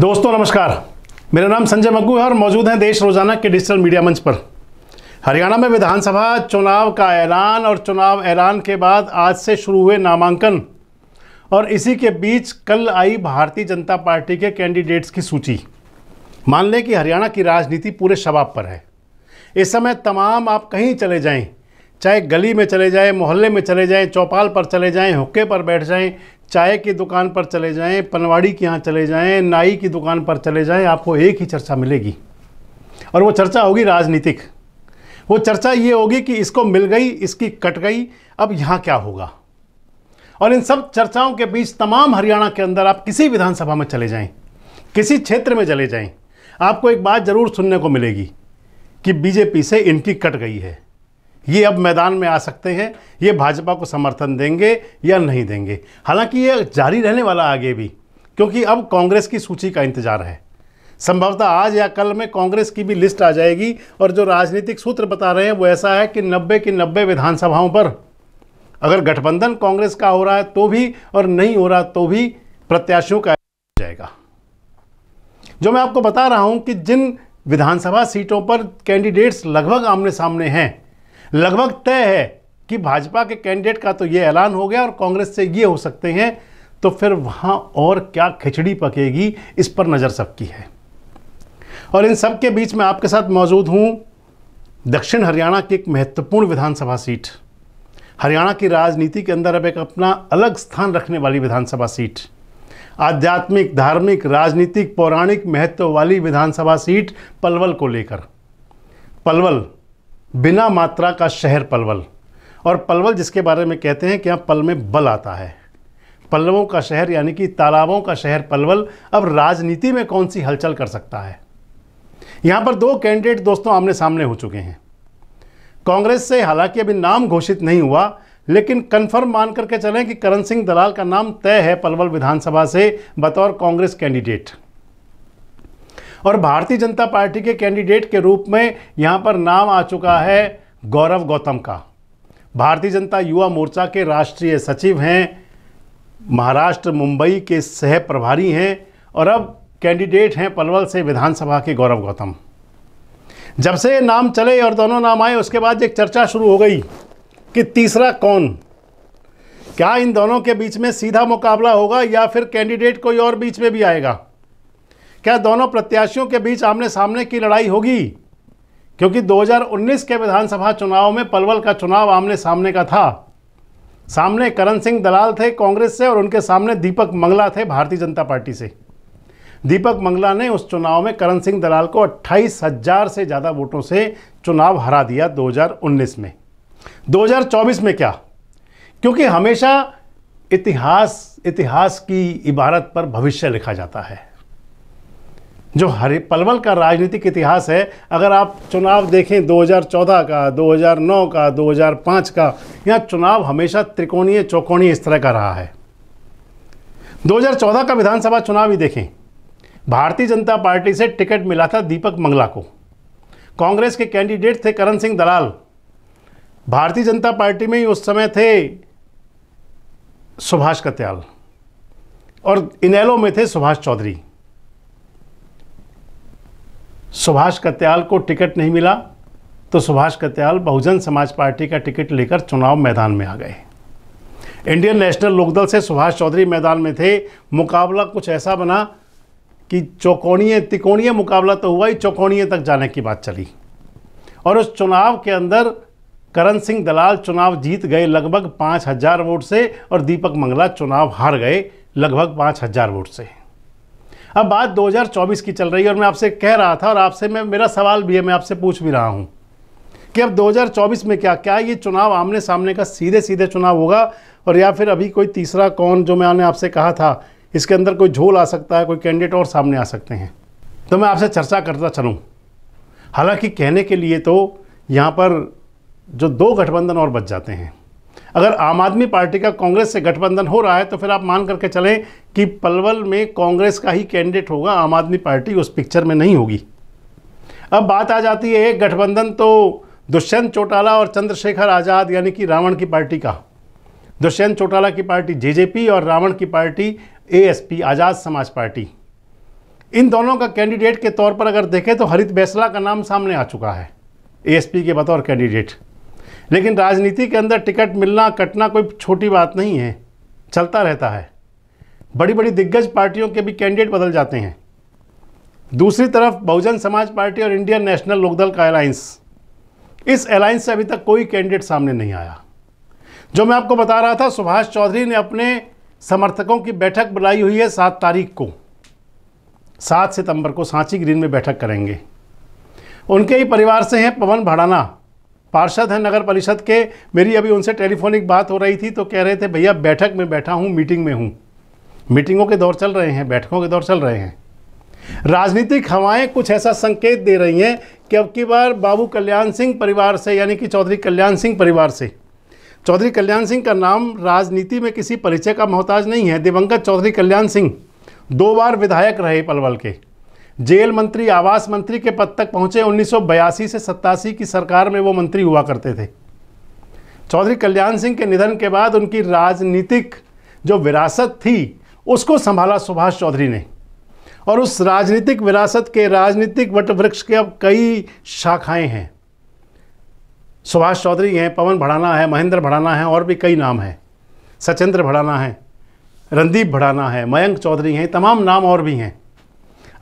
दोस्तों नमस्कार मेरा नाम संजय मग्गू है और मौजूद हैं देश रोजाना के डिजिटल मीडिया मंच पर हरियाणा में विधानसभा चुनाव का ऐलान और चुनाव ऐलान के बाद आज से शुरू हुए नामांकन और इसी के बीच कल आई भारतीय जनता पार्टी के कैंडिडेट्स की सूची मान लें कि हरियाणा की राजनीति पूरे शबाब पर है इस समय तमाम आप कहीं चले जाएं चाहे गली में चले जाएं मोहल्ले में चले जाएं चौपाल पर चले जाएं हुक्के पर बैठ जाएं चाय की दुकान पर चले जाएं पनवाड़ी के यहाँ चले जाएं नाई की दुकान पर चले जाएं आपको एक ही चर्चा मिलेगी और वो चर्चा होगी राजनीतिक वो चर्चा ये होगी कि इसको मिल गई इसकी कट गई अब यहाँ क्या होगा और इन सब चर्चाओं के बीच तमाम हरियाणा के अंदर आप किसी विधानसभा में चले जाएं किसी क्षेत्र में चले जाएं आपको एक बात ज़रूर सुनने को मिलेगी कि बीजेपी से इनकी कट गई है ये अब मैदान में आ सकते हैं ये भाजपा को समर्थन देंगे या नहीं देंगे हालांकि ये जारी रहने वाला आगे भी क्योंकि अब कांग्रेस की सूची का इंतजार है संभवतः आज या कल में कांग्रेस की भी लिस्ट आ जाएगी और जो राजनीतिक सूत्र बता रहे हैं वो ऐसा है कि नब्बे की नब्बे विधानसभाओं पर अगर गठबंधन कांग्रेस का हो रहा है तो भी और नहीं हो रहा तो भी प्रत्याशियों का जाएगा जो मैं आपको बता रहा हूं कि जिन विधानसभा सीटों पर कैंडिडेट्स लगभग आमने सामने हैं लगभग तय है कि भाजपा के कैंडिडेट का तो ये ऐलान हो गया और कांग्रेस से ये हो सकते हैं तो फिर वहां और क्या खिचड़ी पकेगी इस पर नज़र सबकी है और इन सब के बीच में आपके साथ मौजूद हूं दक्षिण हरियाणा की एक महत्वपूर्ण विधानसभा सीट हरियाणा की राजनीति के अंदर अब एक अपना अलग स्थान रखने वाली विधानसभा सीट आध्यात्मिक धार्मिक राजनीतिक पौराणिक महत्व वाली विधानसभा सीट पलवल को लेकर पलवल बिना मात्रा का शहर पलवल और पलवल जिसके बारे में कहते हैं कि यहाँ पल में बल आता है पल्लवों का शहर यानी कि तालाबों का शहर पलवल अब राजनीति में कौन सी हलचल कर सकता है यहाँ पर दो कैंडिडेट दोस्तों आमने सामने हो चुके हैं कांग्रेस से हालांकि अभी नाम घोषित नहीं हुआ लेकिन कन्फर्म मान करके चलें कि करण सिंह दलाल का नाम तय है पलवल विधानसभा से बतौर कांग्रेस कैंडिडेट और भारतीय जनता पार्टी के कैंडिडेट के रूप में यहाँ पर नाम आ चुका है गौरव गौतम का भारतीय जनता युवा मोर्चा के राष्ट्रीय सचिव हैं महाराष्ट्र मुंबई के सह प्रभारी हैं और अब कैंडिडेट हैं पलवल से विधानसभा के गौरव गौतम जब से नाम चले और दोनों नाम आए उसके बाद एक चर्चा शुरू हो गई कि तीसरा कौन क्या इन दोनों के बीच में सीधा मुकाबला होगा या फिर कैंडिडेट कोई और बीच में भी आएगा क्या दोनों प्रत्याशियों के बीच आमने सामने की लड़ाई होगी क्योंकि 2019 के विधानसभा चुनाव में पलवल का चुनाव आमने सामने का था सामने करण सिंह दलाल थे कांग्रेस से और उनके सामने दीपक मंगला थे भारतीय जनता पार्टी से दीपक मंगला ने उस चुनाव में करण सिंह दलाल को अट्ठाईस हजार से ज़्यादा वोटों से चुनाव हरा दिया 2019 में 2024 में क्या क्योंकि हमेशा इतिहास इतिहास की इबारत पर भविष्य लिखा जाता है जो हरे पलवल का राजनीतिक इतिहास है अगर आप चुनाव देखें 2014 का 2009 का 2005 का यहाँ चुनाव हमेशा त्रिकोणीय चौकोणीय इस तरह का रहा है 2014 का विधानसभा चुनाव ही देखें भारतीय जनता पार्टी से टिकट मिला था दीपक मंगला को कांग्रेस के कैंडिडेट थे करण सिंह दलाल भारतीय जनता पार्टी में ही उस समय थे सुभाष कत्याल और इनेलो में थे सुभाष चौधरी सुभाष कत्याल को टिकट नहीं मिला तो सुभाष कत्याल बहुजन समाज पार्टी का टिकट लेकर चुनाव मैदान में आ गए इंडियन नेशनल लोकदल से सुभाष चौधरी मैदान में थे मुकाबला कुछ ऐसा बना कि चौकोणीय तिकोणीय मुकाबला तो हुआ ही चौकोणीय तक जाने की बात चली और उस चुनाव के अंदर करण सिंह दलाल चुनाव जीत गए लगभग पाँच हज़ार वोट से और दीपक मंगला चुनाव हार गए लगभग पाँच हज़ार वोट से अब बात 2024 की चल रही है और मैं आपसे कह रहा था और आपसे मैं मेरा सवाल भी है मैं आपसे पूछ भी रहा हूँ कि अब 2024 में क्या क्या ये चुनाव आमने सामने का सीधे सीधे चुनाव होगा और या फिर अभी कोई तीसरा कौन जो मैंने आपसे कहा था इसके अंदर कोई झोल आ सकता है कोई कैंडिडेट और सामने आ सकते हैं तो मैं आपसे चर्चा करता चलूँ हालांकि कहने के लिए तो यहाँ पर जो दो गठबंधन और बच जाते हैं अगर आम आदमी पार्टी का कांग्रेस से गठबंधन हो रहा है तो फिर आप मान करके चलें कि पलवल में कांग्रेस का ही कैंडिडेट होगा आम आदमी पार्टी उस पिक्चर में नहीं होगी अब बात आ जाती है गठबंधन तो दुष्यंत चौटाला और चंद्रशेखर आज़ाद यानी कि रावण की पार्टी का दुष्यंत चौटाला की पार्टी जेजेपी और रावण की पार्टी एएसपी आज़ाद समाज पार्टी इन दोनों का कैंडिडेट के तौर पर अगर देखें तो हरित बैसला का नाम सामने आ चुका है एएसपी के बतौर कैंडिडेट लेकिन राजनीति के अंदर टिकट मिलना कटना कोई छोटी बात नहीं है चलता रहता है बड़ी बड़ी दिग्गज पार्टियों के भी कैंडिडेट बदल जाते हैं दूसरी तरफ बहुजन समाज पार्टी और इंडियन नेशनल लोकदल का अलायंस इस अलायंस से अभी तक कोई कैंडिडेट सामने नहीं आया जो मैं आपको बता रहा था सुभाष चौधरी ने अपने समर्थकों की बैठक बुलाई हुई है सात तारीख को सात सितंबर को सांची ग्रीन में बैठक करेंगे उनके ही परिवार से हैं पवन भड़ाना पार्षद हैं नगर परिषद के मेरी अभी उनसे टेलीफोनिक बात हो रही थी तो कह रहे थे भैया बैठक में बैठा हूँ मीटिंग में हूँ मीटिंगों के दौर चल रहे हैं बैठकों के दौर चल रहे हैं राजनीतिक हवाएं कुछ ऐसा संकेत दे रही हैं कि अब की बार बाबू कल्याण सिंह परिवार से यानी कि चौधरी कल्याण सिंह परिवार से चौधरी कल्याण सिंह का नाम राजनीति में किसी परिचय का मोहताज नहीं है दिवंगत चौधरी कल्याण सिंह दो बार विधायक रहे पलवल के जेल मंत्री आवास मंत्री के पद तक पहुंचे 1982 से सत्तासी की सरकार में वो मंत्री हुआ करते थे चौधरी कल्याण सिंह के निधन के बाद उनकी राजनीतिक जो विरासत थी उसको संभाला सुभाष चौधरी ने और उस राजनीतिक विरासत के राजनीतिक वटवृक्ष के अब कई शाखाएं हैं सुभाष चौधरी हैं पवन भड़ाना है महेंद्र भड़ाना है और भी कई नाम हैं सचेंद्र भड़ाना है रणदीप भड़ाना है मयंक चौधरी हैं तमाम नाम और भी हैं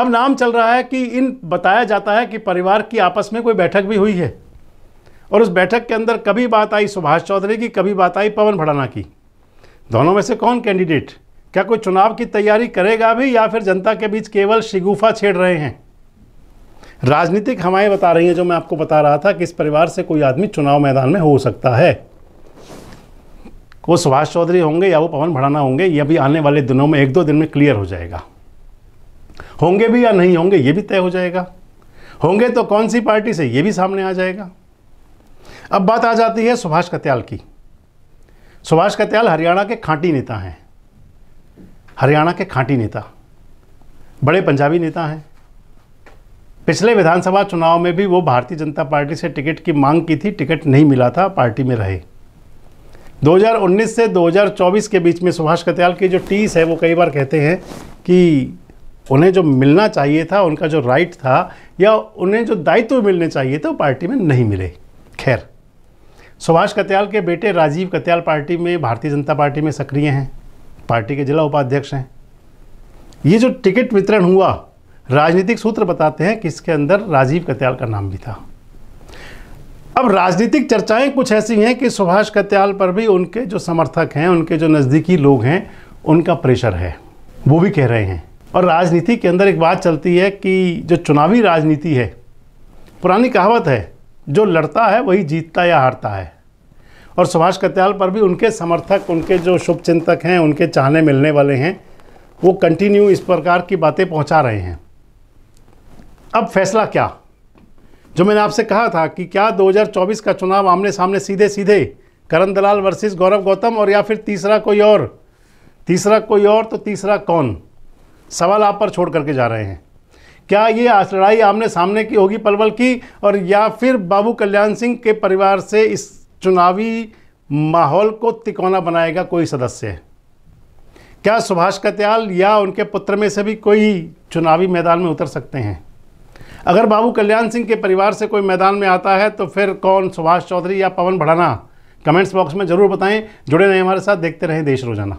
अब नाम चल रहा है कि इन बताया जाता है कि परिवार की आपस में कोई बैठक भी हुई है और उस बैठक के अंदर कभी बात आई सुभाष चौधरी की कभी बात आई पवन भड़ाना की दोनों में से कौन कैंडिडेट क्या कोई चुनाव की तैयारी करेगा भी या फिर जनता के बीच केवल शिगुफा छेड़ रहे हैं राजनीतिक हवाएं बता रही हैं जो मैं आपको बता रहा था कि इस परिवार से कोई आदमी चुनाव मैदान में हो सकता है वो सुभाष चौधरी होंगे या वो पवन भड़ाना होंगे यह भी आने वाले दिनों में एक दो दिन में क्लियर हो जाएगा होंगे भी या नहीं होंगे ये भी तय हो जाएगा होंगे तो कौन सी पार्टी से ये भी सामने आ जाएगा अब बात आ जाती है सुभाष कत्याल की सुभाष कत्याल हरियाणा के खांटी नेता हैं हरियाणा के खांटी नेता बड़े पंजाबी नेता हैं पिछले विधानसभा चुनाव में भी वो भारतीय जनता पार्टी से टिकट की मांग की थी टिकट नहीं मिला था पार्टी में रहे 2019 से 2024 के बीच में सुभाष कत्याल की जो टीस है वो कई बार कहते हैं कि उन्हें जो मिलना चाहिए था उनका जो राइट था या उन्हें जो दायित्व मिलने चाहिए थे वो पार्टी में नहीं मिले खैर सुभाष कत्याल के बेटे राजीव कत्याल पार्टी में भारतीय जनता पार्टी में सक्रिय हैं पार्टी के जिला उपाध्यक्ष हैं ये जो टिकट वितरण हुआ राजनीतिक सूत्र बताते हैं कि इसके अंदर राजीव कत्याल का नाम भी था अब राजनीतिक चर्चाएं कुछ ऐसी हैं कि सुभाष कत्याल पर भी उनके जो समर्थक हैं उनके जो नज़दीकी लोग हैं उनका प्रेशर है वो भी कह रहे हैं और राजनीति के अंदर एक बात चलती है कि जो चुनावी राजनीति है पुरानी कहावत है जो लड़ता है वही जीतता या हारता है और सुभाष कत्याल पर भी उनके समर्थक उनके जो शुभचिंतक हैं उनके चाहने मिलने वाले हैं वो कंटिन्यू इस प्रकार की बातें पहुंचा रहे हैं अब फैसला क्या जो मैंने आपसे कहा था कि क्या 2024 का चुनाव आमने सामने सीधे सीधे करण दलाल वर्सेस गौरव गौतम और या फिर तीसरा कोई और तीसरा कोई और तो तीसरा कौन सवाल आप पर छोड़ करके जा रहे हैं क्या ये लड़ाई आमने सामने की होगी पलवल की और या फिर बाबू कल्याण सिंह के परिवार से इस चुनावी माहौल को तिकोना बनाएगा कोई सदस्य क्या सुभाष कत्याल या उनके पुत्र में से भी कोई चुनावी मैदान में उतर सकते हैं अगर बाबू कल्याण सिंह के परिवार से कोई मैदान में आता है तो फिर कौन सुभाष चौधरी या पवन भड़ाना कमेंट्स बॉक्स में ज़रूर बताएं जुड़े रहें हमारे साथ देखते रहें देश रोजाना